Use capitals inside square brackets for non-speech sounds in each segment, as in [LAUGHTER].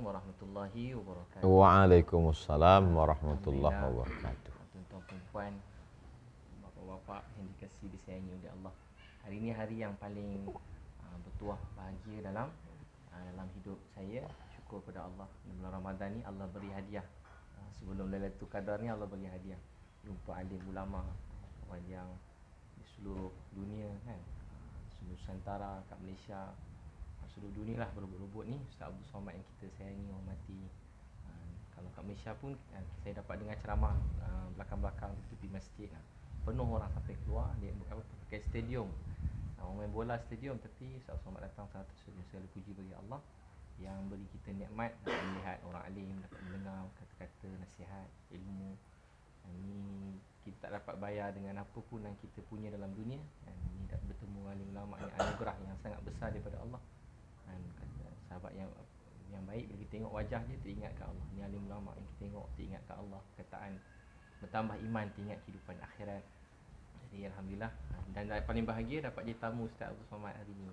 warahmatullahi wabarakatuh. Waalaikumsalam warahmatullahi wabarakatuh. Tuan-tuan puan-puan, bapak-bapak yang dikasihi disayangi oleh Allah. Hari ini hari yang paling uh, bertuah bahagia dalam uh, dalam hidup saya. Syukur kepada Allah. Bulan Ramadan ni Allah beri hadiah. Uh, sebelum Lailatul Qadar ni Allah beri hadiah. Jumpa alim ulama orang yang di seluruh dunia kan. Seluruh Nusantara, kat Malaysia, seluruh dunia lah berobot-robot ni Ustaz Abu Somad yang kita sayangi orang mati uh, ah, Kalau kat Malaysia pun ah, saya dapat dengar ceramah ah, belakang belakang tu tepi masjid lah. Penuh orang sampai keluar, dia bukan apa, pakai stadium uh, Orang main bola stadium tapi Ustaz Abu Somad datang satu sedia segala puji bagi Allah yang beri kita nikmat dapat melihat orang alim dapat mendengar kata-kata nasihat ilmu ini kita tak dapat bayar dengan apa pun yang kita punya dalam dunia dan ini dapat bertemu alim ulama yang anugerah yang sangat besar daripada Allah kan, kan eh, sahabat yang yang baik bila kita tengok wajah dia teringat ke Allah ni alim ulama yang kita tengok teringat ke Allah kataan bertambah iman teringat kehidupan akhirat jadi alhamdulillah dan paling bahagia dapat jadi tamu Ustaz Abdul Somad hari ni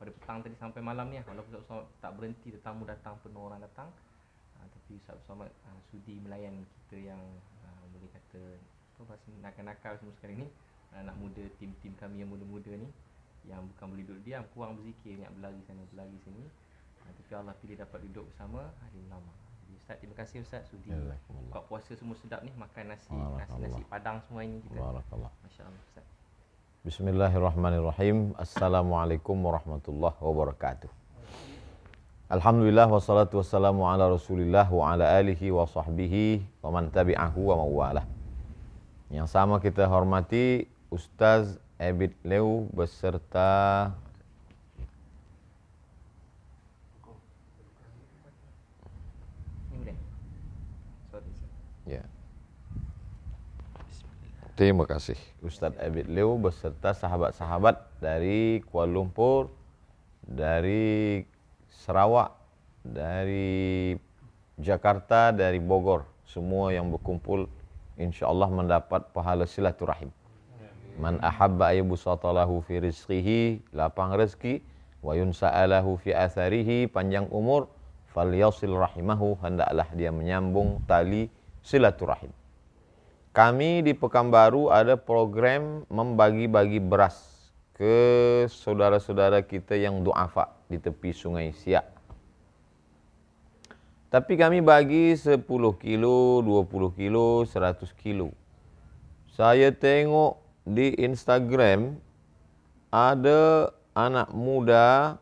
pada petang tadi sampai malam ni lah. walaupun Ustaz Somad tak berhenti tetamu datang penuh orang datang ah, tapi Ustaz Abdul Somad ah, sudi melayan kita yang ah, boleh kata apa bahasa nakal-nakal semua sekarang ni anak muda tim-tim kami yang muda-muda ni yang bukan boleh duduk diam kurang berzikir banyak berlari sana berlari sini uh, tapi Allah pilih dapat duduk bersama hari lama jadi Ustaz terima kasih Ustaz sudi buat puasa semua sedap ni makan nasi nasi nasi padang semua ini kita Masya Allah Ustaz Bismillahirrahmanirrahim Assalamualaikum warahmatullahi wabarakatuh Alhamdulillah wassalatu wassalamu ala rasulillah wa ala alihi wa sahbihi wa man tabi'ahu wa mawalah Yang sama kita hormati Ustaz Ebit Leu beserta Ya. Terima kasih Ustadz Abid Leo beserta sahabat-sahabat dari Kuala Lumpur, dari Sarawak, dari Jakarta, dari Bogor, semua yang berkumpul insya Allah mendapat pahala silaturahim. Man ahabba ayubusatalahu fi rizqihi lapang rezeki wa yunsa'alahu fi atharihi panjang umur fal yasil rahimahu hendaklah dia menyambung tali silaturahim. Kami di Pekanbaru ada program membagi-bagi beras ke saudara-saudara kita yang duafa di tepi sungai Siak. Tapi kami bagi 10 kilo, 20 kilo, 100 kilo. Saya tengok di Instagram ada anak muda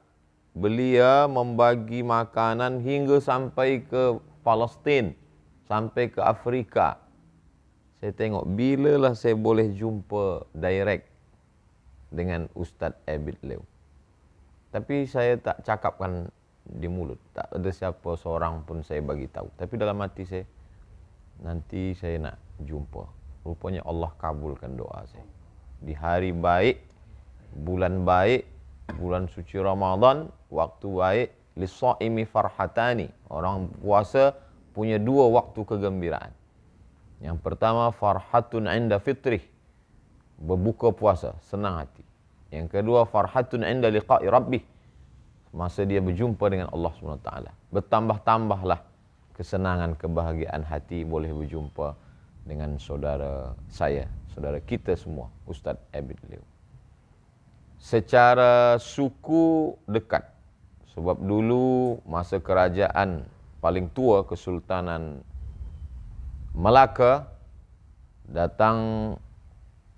belia membagi makanan hingga sampai ke Palestin, sampai ke Afrika. Saya tengok bila lah saya boleh jumpa direct dengan Ustaz Abid Leo. Tapi saya tak cakapkan di mulut. Tak ada siapa seorang pun saya bagi tahu. Tapi dalam hati saya, nanti saya nak jumpa rupanya Allah kabulkan doa saya. Di hari baik, bulan baik, bulan suci Ramadan, waktu baik, lisaimi farhatani. Orang puasa punya dua waktu kegembiraan. Yang pertama farhatun inda fitrih. Berbuka puasa, senang hati. Yang kedua farhatun inda liqa'i rabbih. Masa dia berjumpa dengan Allah SWT. Bertambah-tambahlah kesenangan, kebahagiaan hati boleh berjumpa dengan saudara saya, saudara kita semua, Ustaz Abid Liu. Secara suku dekat, sebab dulu masa kerajaan paling tua Kesultanan Melaka datang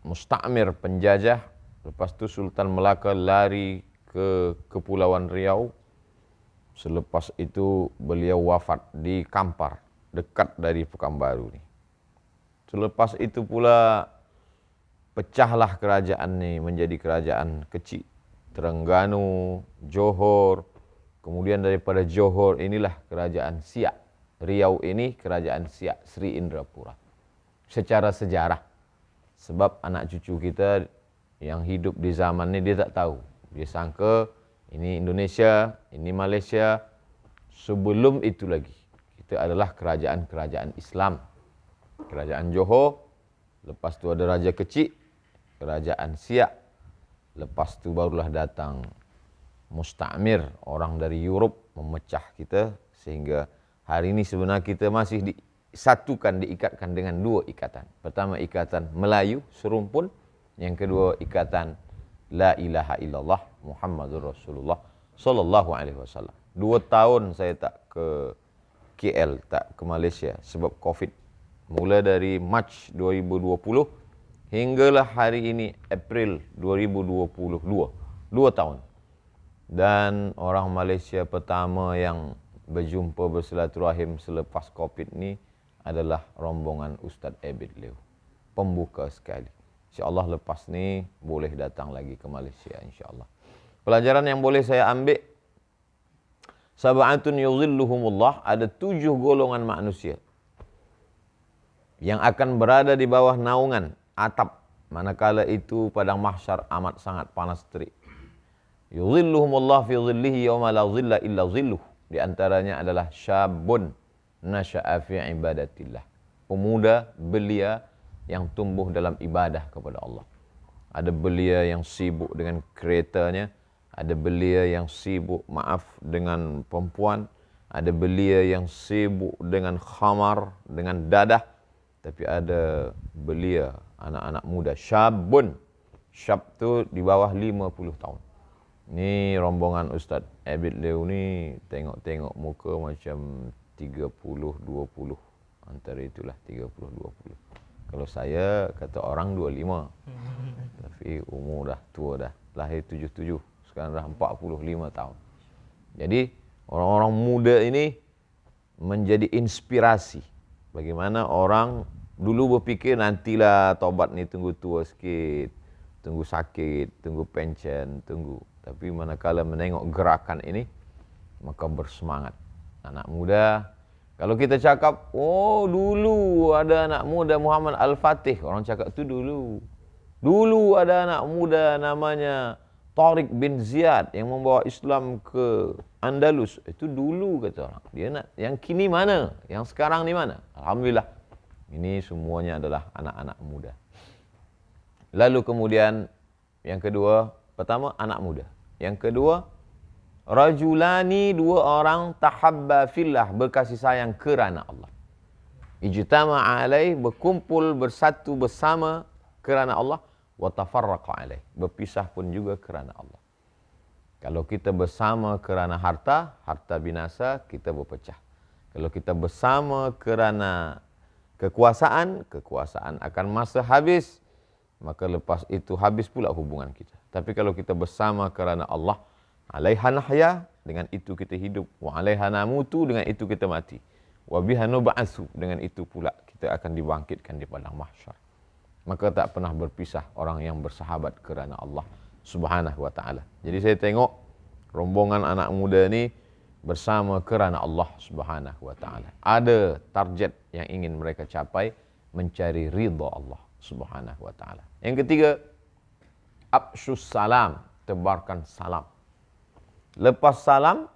mustamir penjajah, lepas tu Sultan Melaka lari ke Kepulauan Riau. Selepas itu beliau wafat di Kampar, dekat dari Pekanbaru ni. Selepas itu pula pecahlah kerajaan ini menjadi kerajaan kecil. Terengganu, Johor, kemudian daripada Johor inilah kerajaan Siak. Riau ini kerajaan Siak Sri Indrapura. Secara sejarah. Sebab anak cucu kita yang hidup di zaman ini dia tak tahu. Dia sangka ini Indonesia, ini Malaysia. Sebelum itu lagi kita adalah kerajaan-kerajaan Islam kerajaan Johor, lepas tu ada raja kecil, kerajaan Siak, lepas tu barulah datang mustamir orang dari Europe memecah kita sehingga hari ini sebenarnya kita masih disatukan diikatkan dengan dua ikatan. Pertama ikatan Melayu serumpun, yang kedua ikatan la ilaha illallah Muhammadur Rasulullah sallallahu alaihi wasallam. Dua tahun saya tak ke KL, tak ke Malaysia sebab Covid mula dari Mac 2020 hinggalah hari ini April 2022 dua tahun dan orang Malaysia pertama yang berjumpa bersilaturahim selepas Covid ni adalah rombongan Ustaz Abid Leo pembuka sekali insyaallah lepas ni boleh datang lagi ke Malaysia insyaallah pelajaran yang boleh saya ambil Sabatun yuzilluhumullah ada tujuh golongan manusia yang akan berada di bawah naungan atap manakala itu padang mahsyar amat sangat panas terik yuzilluhum Allah fi zillihi yawma la zilla illa zilluh di antaranya adalah syabun nasya'a fi ibadatillah pemuda belia yang tumbuh dalam ibadah kepada Allah ada belia yang sibuk dengan keretanya ada belia yang sibuk maaf dengan perempuan ada belia yang sibuk dengan khamar dengan dadah tapi ada belia anak-anak muda syabun. Syab tu di bawah 50 tahun. Ni rombongan Ustaz Abid Leu ni tengok-tengok muka macam 30-20. Antara itulah 30-20. Kalau saya kata orang 25. [LAUGHS] Tapi umur dah tua dah. Lahir 77. Sekarang dah 45 tahun. Jadi orang-orang muda ini menjadi inspirasi. Bagaimana orang dulu berfikir nantilah tobat ni tunggu tua sikit, tunggu sakit, tunggu pension, tunggu. Tapi manakala menengok gerakan ini, maka bersemangat. Anak muda, kalau kita cakap, oh dulu ada anak muda Muhammad Al-Fatih, orang cakap tu dulu. Dulu ada anak muda namanya Tariq bin Ziyad yang membawa Islam ke Andalus itu dulu kata orang. Dia nak yang kini mana? Yang sekarang ni mana? Alhamdulillah. Ini semuanya adalah anak-anak muda. Lalu kemudian yang kedua, pertama anak muda. Yang kedua rajulani dua orang tahabba fillah berkasih sayang kerana Allah. Ijtama'a alai berkumpul bersatu bersama kerana Allah wa tafarraqa alaih. Berpisah pun juga kerana Allah. Kalau kita bersama kerana harta, harta binasa, kita berpecah. Kalau kita bersama kerana kekuasaan, kekuasaan akan masa habis. Maka lepas itu habis pula hubungan kita. Tapi kalau kita bersama kerana Allah, alaiha nahya, dengan itu kita hidup. Wa alaiha namutu, dengan itu kita mati. Wa biha nuba'asu, dengan itu pula kita akan dibangkitkan di padang mahsyar maka tak pernah berpisah orang yang bersahabat kerana Allah Subhanahu wa taala. Jadi saya tengok rombongan anak muda ni bersama kerana Allah Subhanahu wa taala. Ada target yang ingin mereka capai mencari ridha Allah Subhanahu wa taala. Yang ketiga, absyus salam, tebarkan salam. Lepas salam,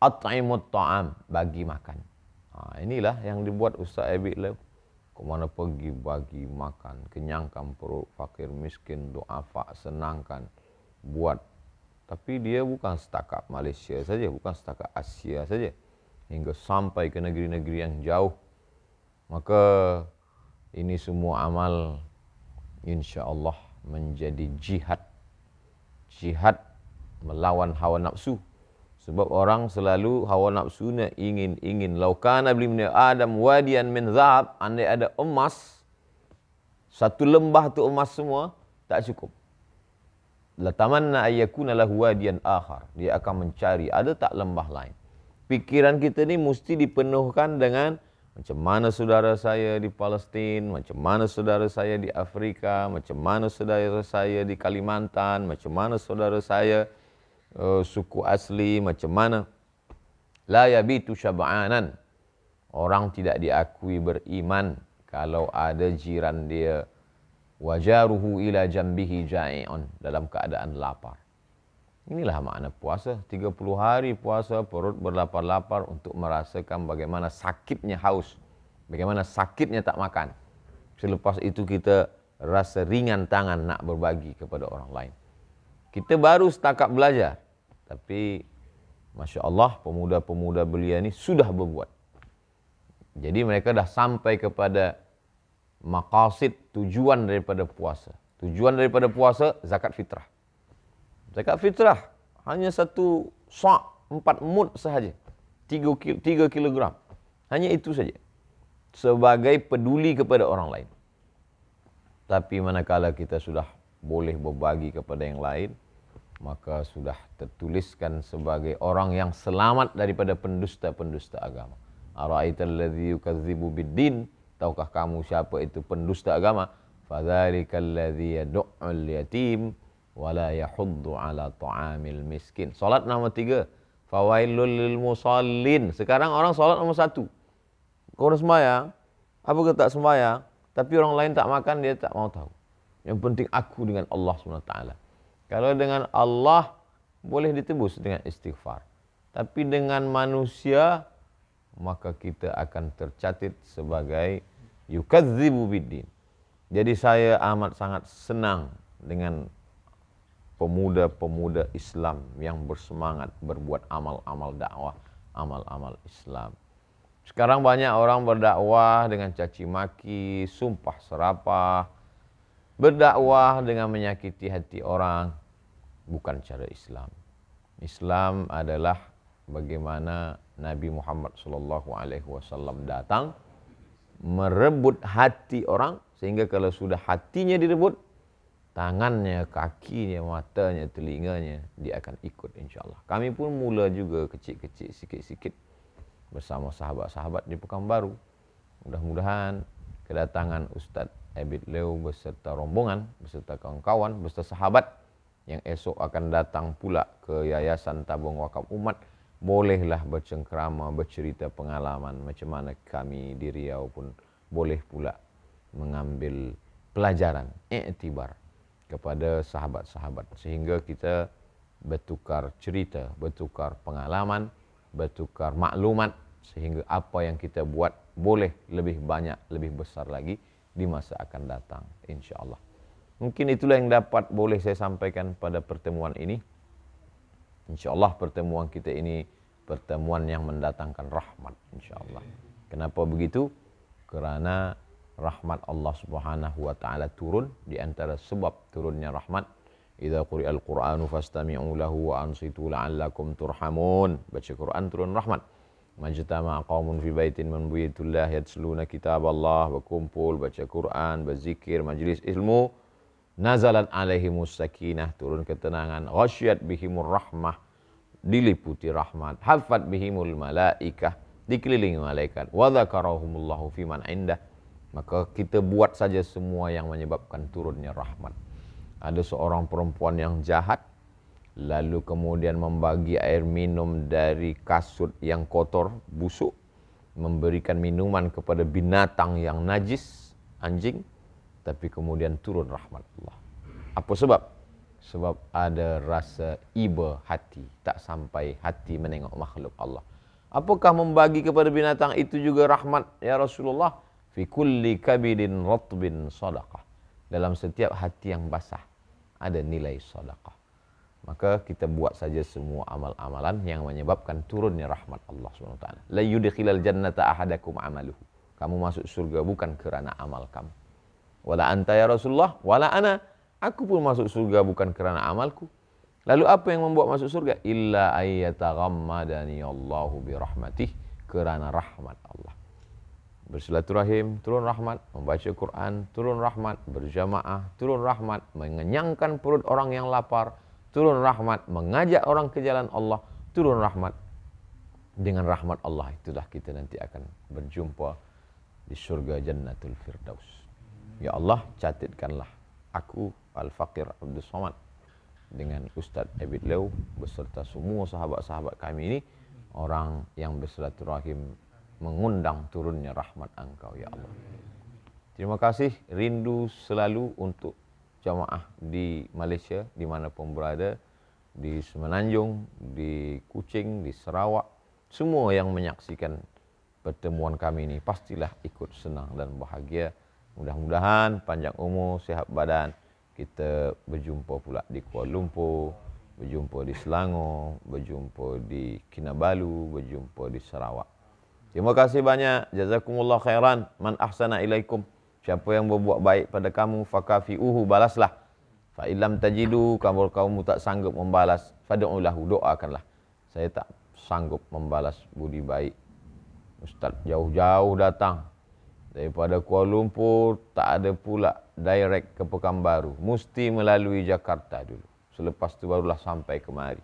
at'imut ta'am, bagi makan. Ha, inilah yang dibuat Ustaz Abid Lepas. Kemana pergi bagi makan, kenyangkan perut, fakir, miskin, du'afa, senangkan, buat. Tapi dia bukan setakat Malaysia saja, bukan setakat Asia saja. Hingga sampai ke negeri-negeri yang jauh. Maka ini semua amal insya Allah menjadi jihad. Jihad melawan hawa nafsu. Sebab orang selalu hawa nafsunya ingin ingin laukan abli min adam wadian min zahab ada emas satu lembah tu emas semua tak cukup. La tamanna ayyakuna lahu wadian akhar. Dia akan mencari ada tak lembah lain. Pikiran kita ni mesti dipenuhkan dengan macam mana saudara saya di Palestin, macam mana saudara saya di Afrika, macam mana saudara saya di Kalimantan, macam mana saudara saya uh, suku asli macam mana la yabitu syab'anan orang tidak diakui beriman kalau ada jiran dia wajaruhu ila jambihi ja'i'un dalam keadaan lapar inilah makna puasa 30 hari puasa perut berlapar-lapar untuk merasakan bagaimana sakitnya haus bagaimana sakitnya tak makan selepas itu kita rasa ringan tangan nak berbagi kepada orang lain kita baru setakat belajar. Tapi Masya Allah pemuda-pemuda belia ini sudah berbuat. Jadi mereka dah sampai kepada makasid tujuan daripada puasa. Tujuan daripada puasa zakat fitrah. Zakat fitrah hanya satu sok empat mud sahaja. Tiga, tiga kilogram. Hanya itu saja. Sebagai peduli kepada orang lain. Tapi manakala kita sudah boleh berbagi kepada yang lain maka sudah tertuliskan sebagai orang yang selamat daripada pendusta-pendusta agama ara'aital ladzi yukadzibu biddin tahukah kamu siapa itu pendusta agama fadzalikal ladzi yad'ul yatim wala yahuddu ala ta'amil miskin salat nama tiga fawailul lil musallin sekarang orang salat nama satu kau harus sembahyang apa kata sembahyang tapi orang lain tak makan dia tak mau tahu yang penting aku dengan Allah SWT. Kalau dengan Allah, boleh ditebus dengan istighfar. Tapi dengan manusia, maka kita akan tercatit sebagai yukadzibu biddin. Jadi saya amat sangat senang dengan pemuda-pemuda Islam yang bersemangat berbuat amal-amal dakwah, amal-amal Islam. Sekarang banyak orang berdakwah dengan caci maki, sumpah serapah, Berdakwah dengan menyakiti hati orang bukan cara Islam. Islam adalah bagaimana Nabi Muhammad sallallahu alaihi wasallam datang merebut hati orang sehingga kalau sudah hatinya direbut tangannya, kakinya, matanya, telinganya dia akan ikut insyaallah. Kami pun mula juga kecil-kecil sikit-sikit bersama sahabat-sahabat di Pekanbaru. Mudah-mudahan kedatangan Ustaz Abid Leo beserta rombongan, beserta kawan-kawan, beserta sahabat yang esok akan datang pula ke Yayasan Tabung Wakaf Umat bolehlah bercengkrama, bercerita pengalaman macam mana kami di Riau pun boleh pula mengambil pelajaran, iktibar kepada sahabat-sahabat sehingga kita bertukar cerita, bertukar pengalaman, bertukar maklumat sehingga apa yang kita buat boleh lebih banyak, lebih besar lagi di masa akan datang insya Allah. Mungkin itulah yang dapat boleh saya sampaikan pada pertemuan ini. Insya Allah pertemuan kita ini pertemuan yang mendatangkan rahmat insya Allah. Kenapa begitu? Kerana rahmat Allah Subhanahu wa taala turun di antara sebab turunnya rahmat Idza quri'al Qur'anu fastami'u lahu wa ansitu la'allakum turhamun. Baca Quran turun rahmat. Majtama qaumun fi baitin man buyitullah yatsluna kitab Allah berkumpul baca Quran berzikir majlis ilmu nazalan alaihi musakinah turun ketenangan ghasyiat bihimur rahmah diliputi rahmat hafat bihimul malaikah dikelilingi malaikat wa dzakarahumullahu fi man indah maka kita buat saja semua yang menyebabkan turunnya rahmat ada seorang perempuan yang jahat lalu kemudian membagi air minum dari kasut yang kotor, busuk, memberikan minuman kepada binatang yang najis, anjing, tapi kemudian turun rahmat Allah. Apa sebab? Sebab ada rasa iba hati, tak sampai hati menengok makhluk Allah. Apakah membagi kepada binatang itu juga rahmat ya Rasulullah? Fi kulli kabidin ratbin sadaqah. Dalam setiap hati yang basah ada nilai sadaqah maka kita buat saja semua amal-amalan yang menyebabkan turunnya rahmat Allah SWT. La yudkhilal jannata ahadakum amaluhu. Kamu masuk surga bukan kerana amal kamu. Wala anta ya Rasulullah, wala ana. Aku pun masuk surga bukan kerana amalku. Lalu apa yang membuat masuk surga? Illa ayyata ghammadani Allahu bi rahmatih. Kerana rahmat Allah. Bersilaturahim, turun rahmat. Membaca Quran, turun rahmat. Berjamaah, turun rahmat. Mengenyangkan perut orang yang lapar turun rahmat mengajak orang ke jalan Allah turun rahmat dengan rahmat Allah itulah kita nanti akan berjumpa di syurga jannatul firdaus ya Allah catatkanlah aku al faqir abdul somad dengan ustaz Abid Lau beserta semua sahabat-sahabat kami ini orang yang bersilaturahim mengundang turunnya rahmat engkau ya Allah terima kasih rindu selalu untuk jamaah di Malaysia di mana pun berada di Semenanjung, di Kuching, di Sarawak, semua yang menyaksikan pertemuan kami ini pastilah ikut senang dan bahagia. Mudah-mudahan panjang umur, sihat badan. Kita berjumpa pula di Kuala Lumpur, berjumpa di Selangor, berjumpa di Kinabalu, berjumpa di Sarawak. Terima kasih banyak. Jazakumullah khairan. Man ahsana ilaikum. Siapa yang berbuat baik pada kamu, fakafi'uhu, balaslah. Fa'ilam tajidu, kamu kamu tak sanggup membalas, fadu'ulahu, doakanlah. Saya tak sanggup membalas budi baik. Ustaz jauh-jauh datang. Daripada Kuala Lumpur, tak ada pula direct ke Pekanbaru. Mesti melalui Jakarta dulu. Selepas tu barulah sampai kemari.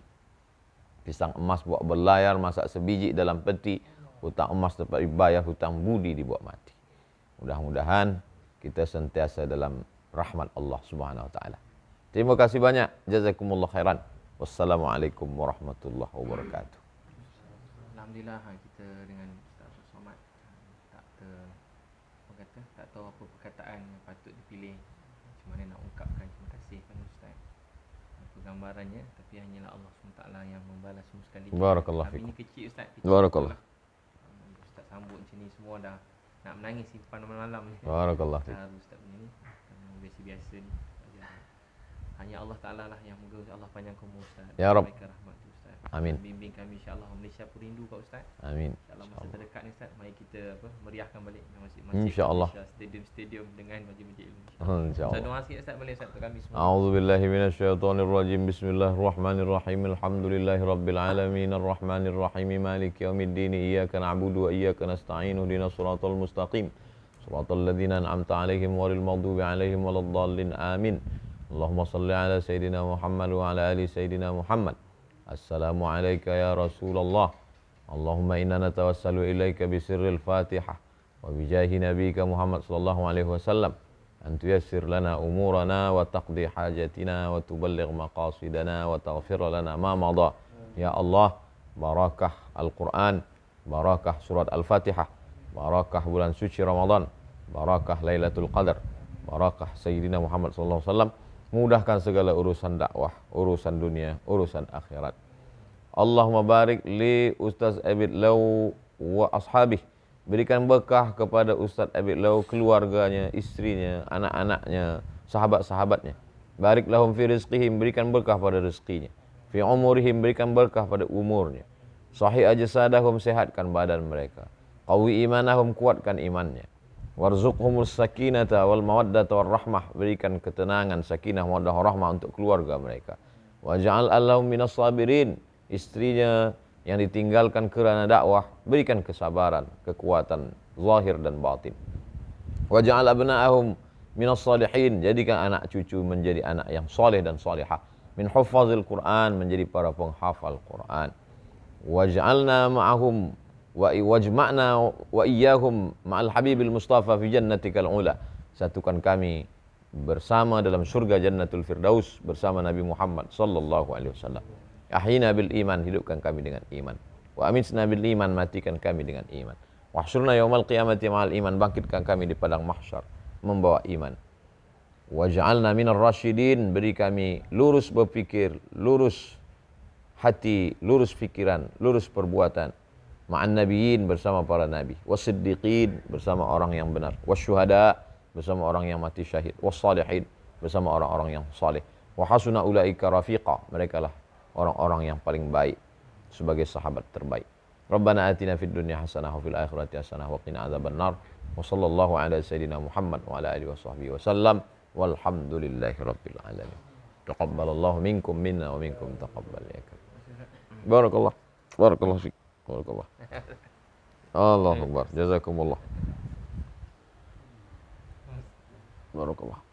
Pisang emas buat berlayar, masak sebiji dalam peti. Hutang emas dapat dibayar, hutang budi dibuat mati. Mudah-mudahan kita sentiasa dalam rahmat Allah Subhanahu wa taala. Terima kasih banyak. Jazakumullah khairan. Wassalamualaikum warahmatullahi wabarakatuh. Alhamdulillah kita dengan Ustaz Somad tak ter apa tak tahu apa perkataan yang patut dipilih. Macam mana nak ungkapkan terima kasih kepada Ustaz. Apa gambarannya tapi hanyalah Allah SWT yang membalas semua sekali. Barakallahu fiik. Ini kecil Ustaz. Barakallahu. Ustaz sambut macam semua dah nak menangis simpan malam-malam ni. Barakallah. Harus tak punya ni. Biasa-biasa ni. Hanya Allah Ta'ala lah yang moga Allah panjang kumur Ya Rabb. Amin. Bimbing kami insya-Allah Malaysia pun rindu Pak Ustaz. Amin. Insya-Allah masa insya terdekat ni Ustaz, mari kita apa meriahkan balik dengan masjid masjid insya-Allah stadium stadium dengan majlis-majlis ilmu. Insya-Allah. Oh, insya Saya doa sikit Ustaz boleh Ustaz untuk kami semua. Auzubillahi minasyaitonirrajim. Bismillahirrahmanirrahim. Alhamdulillahirabbil alamin. Arrahmanirrahim. Maliki yaumiddin. Iyyaka na'budu wa iyyaka nasta'in. Ihdinas siratal mustaqim. Siratal ladzina an'amta 'alaihim ghairil maghdubi 'alaihim waladdallin. Amin. Allahumma salli ala sayidina Muhammad wa ala ali sayidina Muhammad. السلام عليك يا رسول الله اللهم إنا نتوسل إليك بسر الفاتحة وبجاه نبيك محمد صلى الله عليه وسلم أن تيسر لنا أمورنا وتقضي حاجتنا وتبلغ مقاصدنا وتغفر لنا ما مضى يا الله بركة القرآن بركة سورة الفاتحة بركة بلان سوشي رمضان بركة ليلة القدر بركة سيدنا محمد صلى الله عليه وسلم mudahkan segala urusan dakwah, urusan dunia, urusan akhirat. Allahumma barik li Ustaz Abid Law wa ashabih. Berikan berkah kepada Ustaz Abid Law, keluarganya, istrinya, anak-anaknya, sahabat-sahabatnya. Barik lahum fi rizqihim, berikan berkah pada rizqinya. Fi umurihim, berikan berkah pada umurnya. Sahih ajasadahum, sehatkan badan mereka. Qawi imanahum, kuatkan imannya. Warzuqhumus sakinata wal mawaddata wal rahmah Berikan ketenangan, sakinah, mawaddah, rahmah untuk keluarga mereka Waja'al allahu minas sabirin Istrinya yang ditinggalkan kerana dakwah Berikan kesabaran, kekuatan zahir dan batin Waja'al abna'ahum minas salihin Jadikan anak cucu menjadi anak yang soleh dan solehah Min hufazil Quran menjadi para penghafal Quran Waja'alna ma'ahum wa iwajma'na wa iyyahum ma'al habibil mustafa fi jannatikal ula satukan kami bersama dalam surga jannatul firdaus bersama nabi Muhammad sallallahu alaihi wasallam ahina bil iman hidupkan kami dengan iman wa aminna bil iman matikan kami dengan iman wahsyurna yaumal qiyamati ma'al iman bangkitkan kami di padang mahsyar membawa iman waj'alna minar rasyidin beri kami lurus berfikir lurus hati lurus fikiran lurus perbuatan ma'an nabiyyin bersama para nabi wasiddiqin bersama orang yang benar wasyuhada bersama orang yang mati syahid wassalihin bersama orang-orang yang saleh wahasuna hasuna ulaika rafiqa mereka lah orang-orang yang paling baik sebagai sahabat terbaik Rabbana atina fid dunia hasanah wa fil akhirati hasanah wa qina adzabannar wa sallallahu ala sayidina Muhammad wa ala alihi wa sahbihi wa sallam walhamdulillahi rabbil alamin taqabbalallahu minkum minna wa minkum taqabbal barakallah barakallah fiik Olkoon vaan. [LAUGHS] Allahu Akbar. Jazakumullah. Olkoon vaan.